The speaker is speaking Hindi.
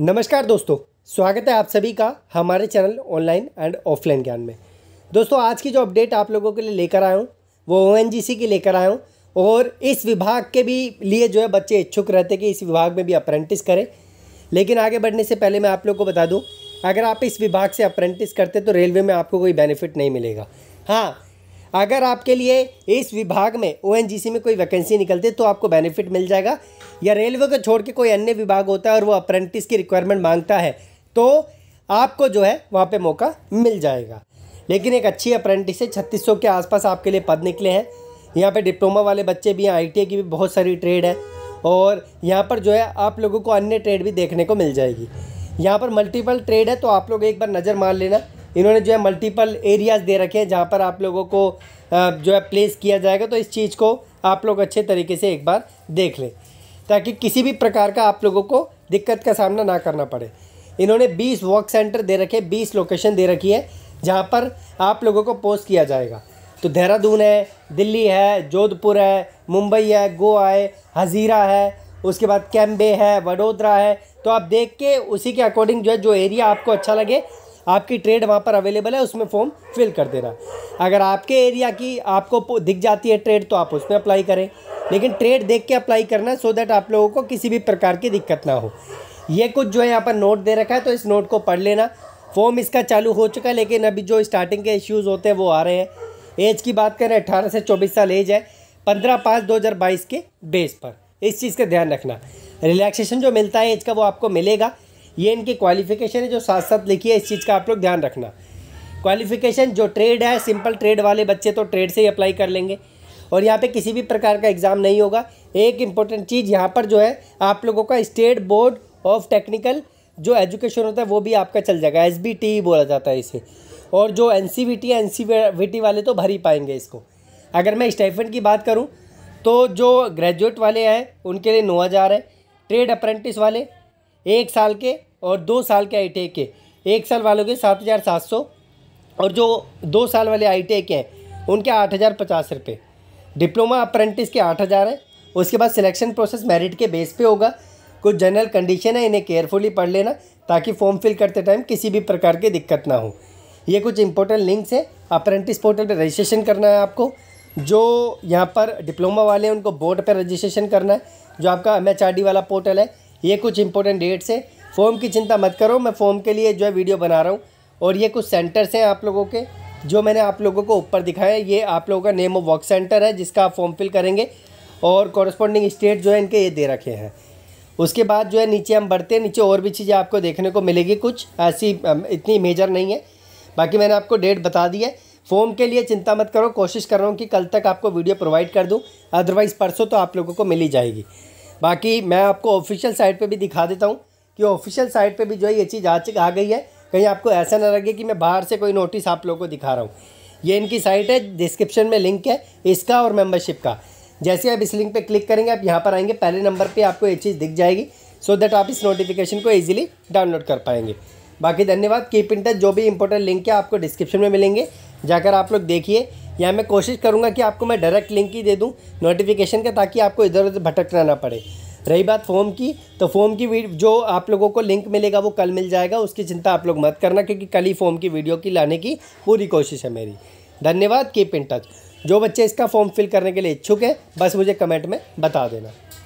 नमस्कार दोस्तों स्वागत है आप सभी का हमारे चैनल ऑनलाइन एंड ऑफलाइन ज्ञान में दोस्तों आज की जो अपडेट आप लोगों के लिए लेकर आया हूँ वो ओ एन की लेकर आया हूँ और इस विभाग के भी लिए जो है बच्चे इच्छुक रहते कि इस विभाग में भी अप्रेंटिस करें लेकिन आगे बढ़ने से पहले मैं आप लोग को बता दूँ अगर आप इस विभाग से अप्रेंटिस करते तो रेलवे में आपको कोई बेनिफिट नहीं मिलेगा हाँ अगर आपके लिए इस विभाग में ओ में कोई वैकेंसी निकलती है तो आपको बेनिफिट मिल जाएगा या रेलवे को छोड़ के कोई अन्य विभाग होता है और वो अप्रेंटिस की रिक्वायरमेंट मांगता है तो आपको जो है वहाँ पे मौका मिल जाएगा लेकिन एक अच्छी अप्रेंटिस है छत्तीस के आसपास आपके लिए पद निकले हैं यहाँ पर डिप्लोमा वाले बच्चे भी हैं आई की भी बहुत सारी ट्रेड है और यहाँ पर जो है आप लोगों को अन्य ट्रेड भी देखने को मिल जाएगी यहाँ पर मल्टीपल ट्रेड है तो आप लोग एक बार नज़र मार लेना इन्होंने जो है मल्टीपल एरियाज़ दे रखे हैं जहाँ पर आप लोगों को जो है प्लेस किया जाएगा तो इस चीज़ को आप लोग अच्छे तरीके से एक बार देख लें ताकि किसी भी प्रकार का आप लोगों को दिक्कत का सामना ना करना पड़े इन्होंने 20 वर्क सेंटर दे रखे 20 लोकेशन दे रखी है जहाँ पर आप लोगों को पोस्ट किया जाएगा तो देहरादून है दिल्ली है जोधपुर है मुंबई है गोवा है हजीरा है उसके बाद कैम्बे है वडोदरा है तो आप देख के उसी के अकॉर्डिंग जो है जो एरिया आपको अच्छा लगे आपकी ट्रेड वहाँ पर अवेलेबल है उसमें फॉर्म फिल कर देना अगर आपके एरिया की आपको दिख जाती है ट्रेड तो आप उसमें अप्लाई करें लेकिन ट्रेड देख के अप्लाई करना सो दैट आप लोगों को किसी भी प्रकार की दिक्कत ना हो ये कुछ जो है यहाँ पर नोट दे रखा है तो इस नोट को पढ़ लेना फॉर्म इसका चालू हो चुका है लेकिन अभी जो स्टार्टिंग के इश्यूज़ होते हैं वो आ रहे हैं एज की बात करें अट्ठारह से चौबीस साल एज है पंद्रह पाँच दो हज़ार बाईस के बेस पर इस चीज़ का ध्यान रखना रिलैक्सेशन जो मिलता है एज का वो आपको मिलेगा ये इनकी क्वालिफिकेशन है जो साथ साथ लिखी है इस चीज़ का आप लोग ध्यान रखना क्वालिफिकेशन जो ट्रेड है सिंपल ट्रेड वाले बच्चे तो ट्रेड से ही अप्लाई कर लेंगे और यहाँ पे किसी भी प्रकार का एग्ज़ाम नहीं होगा एक इम्पोर्टेंट चीज़ यहाँ पर जो है आप लोगों का स्टेट बोर्ड ऑफ टेक्निकल जो एजुकेशन होता है वो भी आपका चल जाएगा एस बोला जाता है इसे और जो N C V T N C V T वाले तो भर ही पाएंगे इसको अगर मैं स्टाइफेंड की बात करूँ तो जो ग्रेजुएट वाले हैं उनके लिए नौ है ट्रेड अप्रेंटिस वाले एक साल के और दो साल के आई के एक साल वालों के सात हज़ार सात सौ और जो दो साल वाले आई टी के हैं उनके आठ हज़ार पचास रुपये डिप्लोमा अप्रेंटिस के आठ हज़ार है उसके बाद सिलेक्शन प्रोसेस मेरिट के बेस पे होगा कुछ जनरल कंडीशन है इन्हें केयरफुली पढ़ लेना ताकि फॉर्म फिल करते टाइम किसी भी प्रकार की दिक्कत ना हो ये कुछ इंपॉर्टेंट लिंक्स हैं अप्रेंटिस पोर्टल पर रजिस्ट्रेशन करना है आपको जो यहाँ पर डिप्लोमा वाले हैं उनको बोर्ड पर रजिस्ट्रेशन करना है जो आपका एम वाला पोर्टल है ये कुछ इंपॉर्टेंट डेट्स हैं फॉर्म की चिंता मत करो मैं फॉर्म के लिए जो है वीडियो बना रहा हूँ और ये कुछ सेंटर्स हैं आप लोगों के जो मैंने आप लोगों को ऊपर दिखाया ये आप लोगों का नेम ऑफ वर्क सेंटर है जिसका आप फॉर्म फिल करेंगे और कॉरस्पॉन्डिंग स्टेट जो है इनके ये दे रखे हैं उसके बाद जो है नीचे हम बढ़ते हैं नीचे और भी चीज़ें आपको देखने को मिलेगी कुछ ऐसी इतनी मेजर नहीं है बाकी मैंने आपको डेट बता दी है फॉर्म के लिए चिंता मत करो कोशिश कर रहा हूँ कि कल तक आपको वीडियो प्रोवाइड कर दूँ अदरवाइज़ परसों तो आप लोगों को मिल ही जाएगी बाकी मैं आपको ऑफिशियल साइट पे भी दिखा देता हूँ कि ऑफिशियल साइट पे भी जो है ये चीज़ आज आ गई है कहीं आपको ऐसा ना लगे कि मैं बाहर से कोई नोटिस आप लोगों को दिखा रहा हूँ ये इनकी साइट है डिस्क्रिप्शन में लिंक है इसका और मेम्बरशिप का जैसे आप इस लिंक पर क्लिक करेंगे आप यहाँ पर आएंगे पहले नंबर पर आपको ये चीज़ दिख जाएगी सो so दैट आप इस नोटिफिकेशन को ईजिली डाउनलोड कर पाएंगे बाकी धन्यवाद कीप इन टच जो भी इंपॉर्टेंट लिंक है आपको डिस्क्रिप्शन में मिलेंगे जाकर आप लोग देखिए या मैं कोशिश करूँगा कि आपको मैं डायरेक्ट लिंक ही दे दूँ नोटिफिकेशन का ताकि आपको इधर उधर भटकना ना पड़े रही बात फ़ोम की तो फ़ोम की जो आप लोगों को लिंक मिलेगा वो कल मिल जाएगा उसकी चिंता आप लोग मत करना क्योंकि कल ही फ़ोम की वीडियो की लाने की पूरी कोशिश है मेरी धन्यवाद कीप इन टच जो बच्चे इसका फॉर्म फिल करने के लिए इच्छुक हैं बस मुझे कमेंट में बता देना